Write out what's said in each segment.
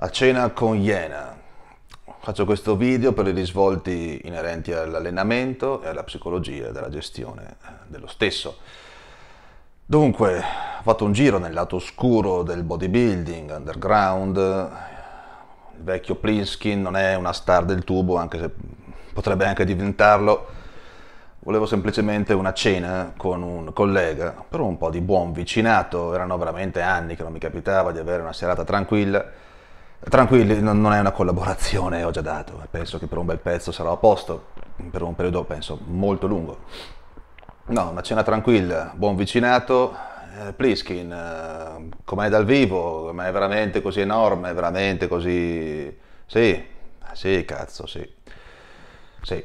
a cena con Iena. Faccio questo video per i risvolti inerenti all'allenamento e alla psicologia della gestione eh, dello stesso. Dunque, ho fatto un giro nel lato oscuro del bodybuilding, underground. Il vecchio Plinskin non è una star del tubo, anche se potrebbe anche diventarlo. Volevo semplicemente una cena con un collega, per un po' di buon vicinato, erano veramente anni che non mi capitava di avere una serata tranquilla Tranquilli, non, è una collaborazione, ho già dato, penso che per un bel pezzo sarò a posto, per un periodo penso molto lungo. No, una cena tranquilla, buon vicinato, eh, Pliskin, eh, com'è dal vivo, ma è veramente così enorme, è veramente così... Sì, ah, sì, cazzo, sì. Sì.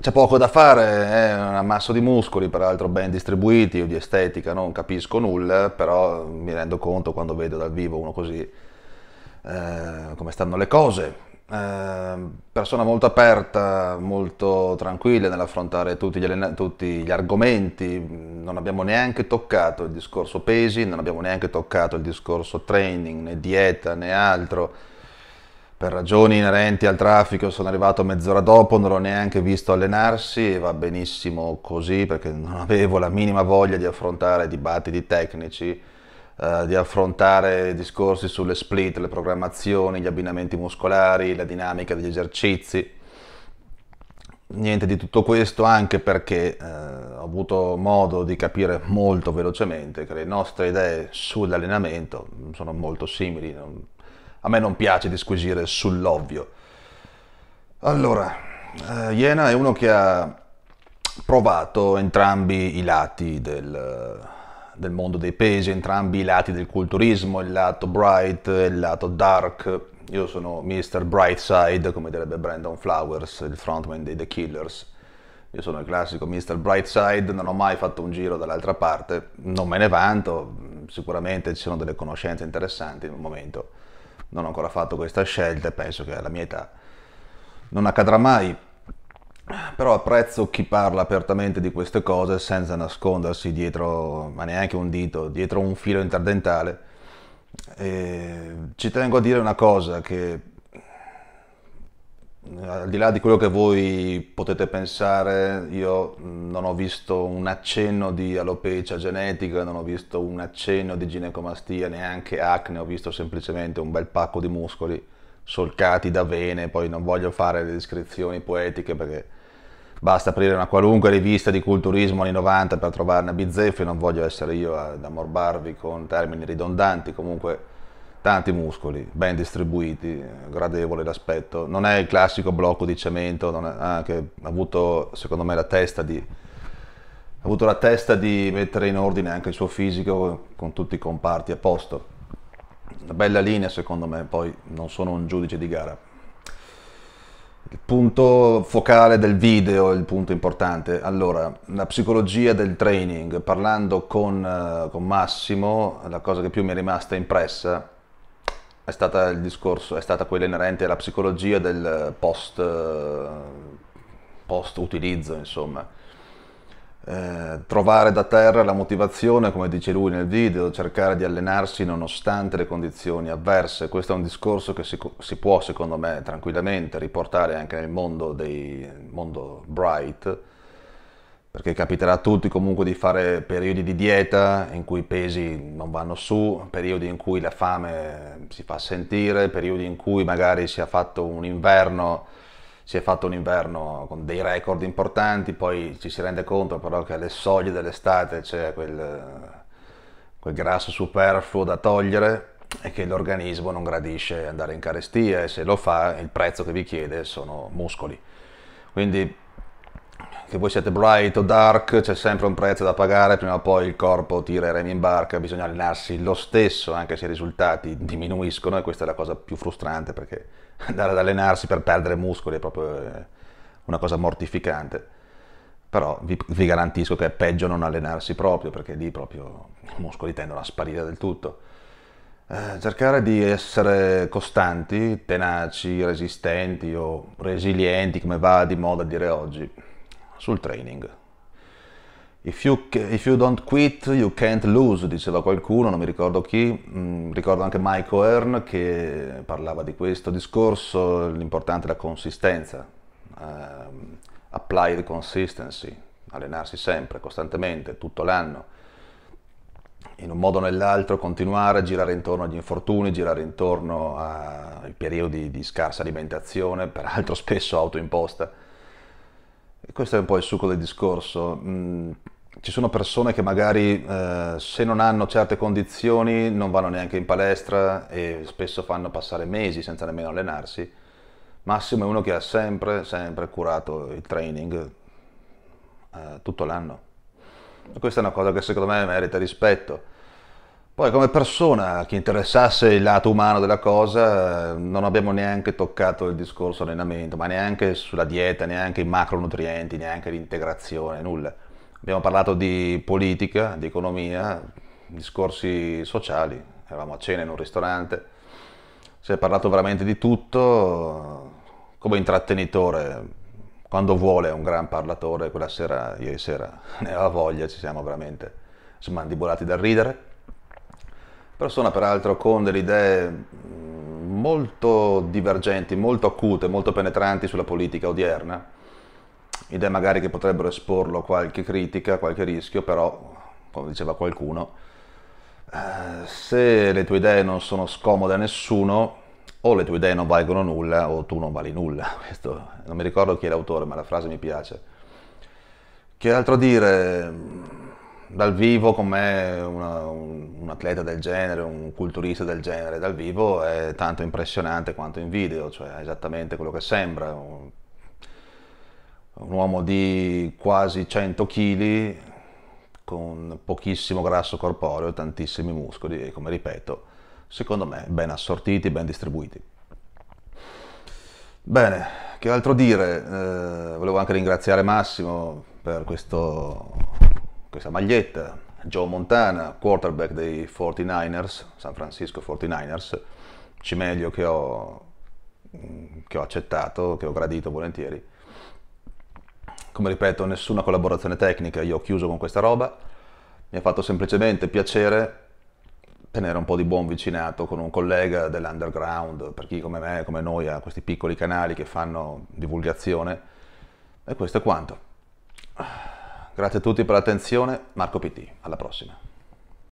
C'è poco da fare, è un ammasso di muscoli, peraltro ben distribuiti, io di estetica non capisco nulla, però mi rendo conto quando vedo dal vivo uno così eh, come stanno le cose. Eh, persona molto aperta, molto tranquilla nell'affrontare tutti gli, tutti gli argomenti, non abbiamo neanche toccato il discorso pesi, non abbiamo neanche toccato il discorso training, né dieta né altro per ragioni inerenti al traffico sono arrivato mezz'ora dopo, non l'ho neanche visto allenarsi e va benissimo così perché non avevo la minima voglia di affrontare dibattiti tecnici eh, di affrontare discorsi sulle split, le programmazioni, gli abbinamenti muscolari, la dinamica degli esercizi. Niente di tutto questo anche perché eh, ho avuto modo di capire molto velocemente che le nostre idee sull'allenamento sono molto simili. Non, a me non piace disquisire sull'ovvio. Allora, eh, Iena è uno che ha provato entrambi i lati del, del mondo dei pesi, entrambi i lati del culturismo, il lato bright e il lato dark. Io sono Mr. Brightside, come direbbe Brandon Flowers, il frontman dei The Killers. Io sono il classico Mr. Brightside, non ho mai fatto un giro dall'altra parte, non me ne vanto, sicuramente ci sono delle conoscenze interessanti in un momento. Non ho ancora fatto questa scelta e penso che alla mia età non accadrà mai. Però apprezzo chi parla apertamente di queste cose senza nascondersi dietro, ma neanche un dito, dietro un filo interdentale. E ci tengo a dire una cosa che al di là di quello che voi potete pensare, io non ho visto un accenno di alopecia genetica, non ho visto un accenno di ginecomastia, neanche acne, ho visto semplicemente un bel pacco di muscoli solcati da vene, poi non voglio fare le descrizioni poetiche perché Basta aprire una qualunque rivista di culturismo anni 90 per trovarne bizzeffi, non voglio essere io ad ammorbarvi con termini ridondanti, comunque tanti muscoli, ben distribuiti, gradevole l'aspetto, Non è il classico blocco di cemento, è, ah, ha avuto secondo me la testa di ha avuto la testa di mettere in ordine anche il suo fisico con tutti i comparti a posto. Una bella linea secondo me, poi non sono un giudice di gara il punto focale del video, è il punto importante. Allora, la psicologia del training, parlando con, eh, con Massimo, la cosa che più mi è rimasta impressa è stata il discorso, è stata quella inerente alla psicologia del post, eh, post utilizzo, insomma eh, trovare da terra la motivazione, come dice lui nel video, cercare di allenarsi nonostante le condizioni avverse. Questo è un discorso che si, si può, secondo me, tranquillamente riportare anche nel mondo, dei, mondo bright, perché capiterà a tutti comunque di fare periodi di dieta in cui i pesi non vanno su, periodi in cui la fame si fa sentire, periodi in cui magari si è fatto un inverno si è fatto un inverno con dei record importanti, poi ci si rende conto però che alle soglie dell'estate c'è quel, quel grasso superfluo da togliere e che l'organismo non gradisce andare in carestia e se lo fa il prezzo che vi chiede sono muscoli. Quindi che voi siate bright o dark, c'è sempre un prezzo da pagare, prima o poi il corpo tira i remi in barca, bisogna allenarsi lo stesso, anche se i risultati diminuiscono, e questa è la cosa più frustrante, perché andare ad allenarsi per perdere muscoli è proprio eh, una cosa mortificante. Però vi, vi garantisco che è peggio non allenarsi proprio, perché lì proprio i muscoli tendono a sparire del tutto. Eh, cercare di essere costanti, tenaci, resistenti o resilienti, come va di moda dire oggi sul training. If you, if you, don't quit, you can't lose, diceva qualcuno, non mi ricordo chi, mm, ricordo anche Mike O'Hearn che parlava di questo discorso, l'importante è la consistenza, uh, apply the consistency, allenarsi sempre, costantemente, tutto l'anno, in un modo o nell'altro continuare a girare intorno agli infortuni, girare intorno ai periodi di scarsa alimentazione, peraltro spesso autoimposta e questo è un po' il succo del discorso. Mm, ci sono persone che magari eh, se non hanno certe condizioni non vanno neanche in palestra e spesso fanno passare mesi senza nemmeno allenarsi. Massimo è uno che ha sempre, sempre curato il training eh, tutto l'anno. E questa è una cosa che secondo me merita rispetto poi come persona a chi interessasse il lato umano della cosa non abbiamo neanche toccato il discorso allenamento, ma neanche sulla dieta, neanche i macronutrienti, neanche l'integrazione, nulla. Abbiamo parlato di politica, di economia, discorsi sociali, eravamo a cena in un ristorante, si è parlato veramente di tutto, come intrattenitore, quando vuole è un gran parlatore, quella sera, ieri sera, ne aveva voglia, ci siamo veramente smandibolati dal ridere persona peraltro con delle idee mm, molto divergenti, molto acute, molto penetranti sulla politica odierna, idee magari che potrebbero esporlo a qualche critica, a qualche rischio, però, come diceva qualcuno, eh, se le tue idee non sono scomode a nessuno, o le tue idee non valgono nulla, o tu non vali nulla. Questo, non mi ricordo chi è l'autore, ma la frase mi piace. Che altro dire? dal vivo con me una, un, un, atleta del genere, un culturista del genere, dal vivo è tanto impressionante quanto in video, cioè è esattamente quello che sembra. Un, un uomo di quasi 100 kg con pochissimo grasso corporeo, e tantissimi muscoli e come ripeto, secondo me ben assortiti, ben distribuiti. Bene, che altro dire? Eh, volevo anche ringraziare Massimo per questo questa maglietta, Joe Montana, quarterback dei 49ers, San Francisco 49ers, cimelio che ho, mm, che ho accettato, che ho gradito volentieri. Come ripeto, nessuna collaborazione tecnica, io ho chiuso con questa roba, mi ha fatto semplicemente piacere tenere un po' di buon vicinato con un collega dell'underground, per chi come me, come noi, ha questi piccoli canali che fanno divulgazione. E questo è quanto. Grazie a tutti per l'attenzione, Marco PT, alla prossima.